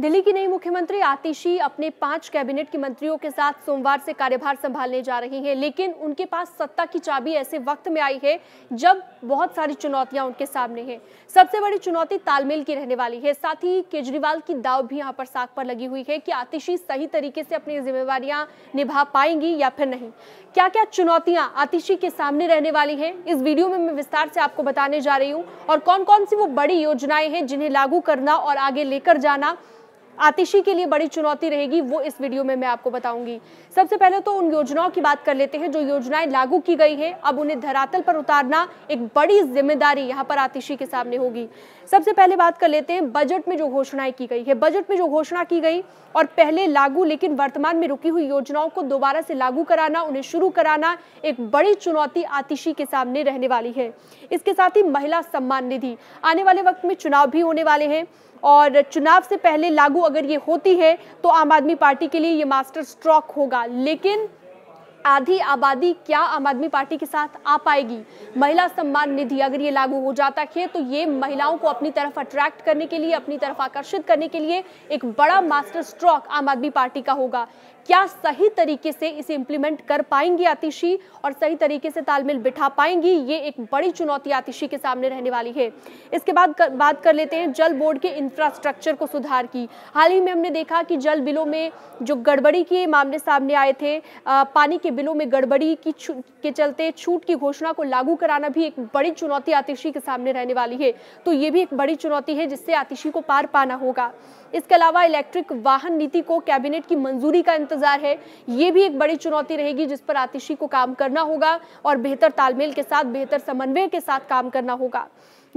दिल्ली की नई मुख्यमंत्री आतिशी अपने पांच कैबिनेट के मंत्रियों के साथ सोमवार से कार्यभार संभालने जा रही हैं लेकिन उनके पास सत्ता की चाबी ऐसे वक्त में आई है जब बहुत सारी चुनौतियां उनके सामने हैं सबसे बड़ी चुनौती तालमेल की रहने वाली है साथ ही केजरीवाल की दाव भी यहाँ पर साख पर लगी हुई है कि आतिशी सही तरीके से अपनी जिम्मेवारियां निभा पाएंगी या फिर नहीं क्या क्या चुनौतियां आतिशी के सामने रहने वाली है इस वीडियो में मैं विस्तार से आपको बताने जा रही हूँ और कौन कौन सी वो बड़ी योजनाएं हैं जिन्हें लागू करना और आगे लेकर जाना आतिशी के लिए बड़ी चुनौती रहेगी वो इस वीडियो में मैं आपको बताऊंगी सबसे पहले तो उन योजनाओं की बात कर लेते हैं जो योजनाएं लागू की गई है अब उन्हें धरातल पर उतारना एक बड़ी जिम्मेदारी यहाँ पर आतिशी के सामने होगी सबसे पहले बात कर लेते हैं बजट में जो घोषणाएं की गई है बजट में जो घोषणा की गई और पहले लागू लेकिन वर्तमान में रुकी हुई योजनाओं को दोबारा से लागू कराना उन्हें शुरू कराना एक बड़ी चुनौती आतिशी के सामने रहने वाली है इसके साथ ही महिला सम्मान निधि आने वाले वक्त में चुनाव भी होने वाले हैं और चुनाव से पहले लागू अगर ये होती है तो आम आदमी पार्टी के लिए ये मास्टर स्ट्रोक होगा लेकिन आधी आबादी क्या आम आदमी पार्टी के साथ आ पाएगी महिला सम्मान निधि अगर ये लागू हो जाता है तो ये महिलाओं को अपनी तरफ अट्रैक्ट करने के लिए अपनी तरफ आकर्षित करने के लिए एक बड़ा मास्टर स्ट्रोक आम आदमी पार्टी का होगा क्या सही तरीके से इसे इंप्लीमेंट कर पाएंगी आतिशी और सही तरीके से तालमेल बिठा पाएंगी ये एक बड़ी चुनौती आतिशी के सामने रहने वाली है इसके बाद कर, बात कर लेते हैं जल बोर्ड के इंफ्रास्ट्रक्चर को सुधार की हाल ही में हमने देखा कि जल बिलों में जो गड़बड़ी के मामले सामने आए थे आ, पानी के बिलों में गड़बड़ी की के चलते छूट की घोषणा को लागू कराना भी एक बड़ी चुनौती आतिशी के सामने रहने वाली है तो ये भी एक बड़ी चुनौती है जिससे आतिशी को पार पाना होगा इसके अलावा इलेक्ट्रिक वाहन नीति को कैबिनेट की मंजूरी का इंतजार है ये भी एक बड़ी चुनौती रहेगी जिस पर आतिशी को काम करना होगा और बेहतर तालमेल के साथ बेहतर समन्वय के साथ काम करना होगा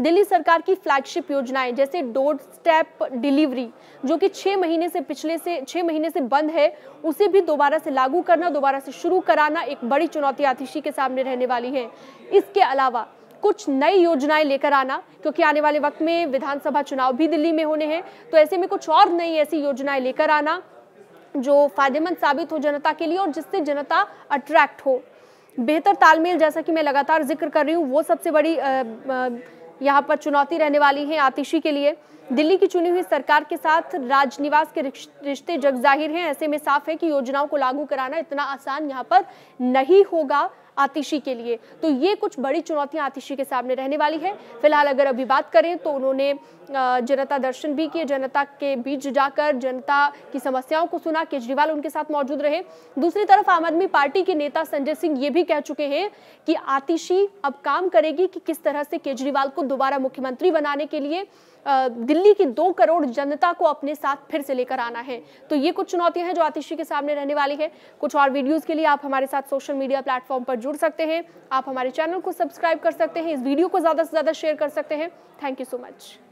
दिल्ली सरकार की फ्लैगशिप योजनाएं जैसे डोर स्टेप डिलीवरी जो कि छः महीने से पिछले से छः महीने से बंद है उसे भी दोबारा से लागू करना दोबारा से शुरू कराना एक बड़ी चुनौती आतिशी के सामने रहने वाली है इसके अलावा कुछ नई योजनाएं लेकर आना क्योंकि आने वाले वक्त में विधानसभा चुनाव भी दिल्ली में होने हैं तो ऐसे में कुछ और नई ऐसी योजनाएं लेकर आना जो फायदेमंद साबित हो जनता के लिए और जिससे जनता अट्रैक्ट हो बेहतर तालमेल जैसा कि मैं लगातार जिक्र कर रही हूँ वो सबसे बड़ी आ, आ, यहाँ पर चुनौती रहने वाली है आतिशी के लिए दिल्ली की चुनी हुई सरकार के साथ राजनिवास के रिश्ते जग जाहिर हैं ऐसे में साफ है कि योजनाओं को लागू कराना इतना आसान यहाँ पर नहीं होगा आतिशी के लिए तो ये कुछ बड़ी चुनौतियां आतिशी के सामने रहने वाली है फिलहाल अगर अभी बात करें तो उन्होंने जनता दर्शन भी किए जनता के बीच जाकर जनता की समस्याओं को सुना केजरीवाल उनके साथ मौजूद रहे दूसरी तरफ आम आदमी पार्टी के नेता संजय सिंह ये भी कह चुके हैं कि आतिशी अब काम करेगी कि किस तरह से केजरीवाल को दोबारा मुख्यमंत्री बनाने के लिए दिल्ली की दो करोड़ जनता को अपने साथ फिर से लेकर आना है तो ये कुछ चुनौतियां हैं जो आतिशी के सामने रहने वाली है कुछ और वीडियोज के लिए आप हमारे साथ सोशल मीडिया प्लेटफॉर्म पर जुड़ जुड़ सकते हैं आप हमारे चैनल को सब्सक्राइब कर सकते हैं इस वीडियो को ज़्यादा से ज़्यादा शेयर कर सकते हैं थैंक यू सो मच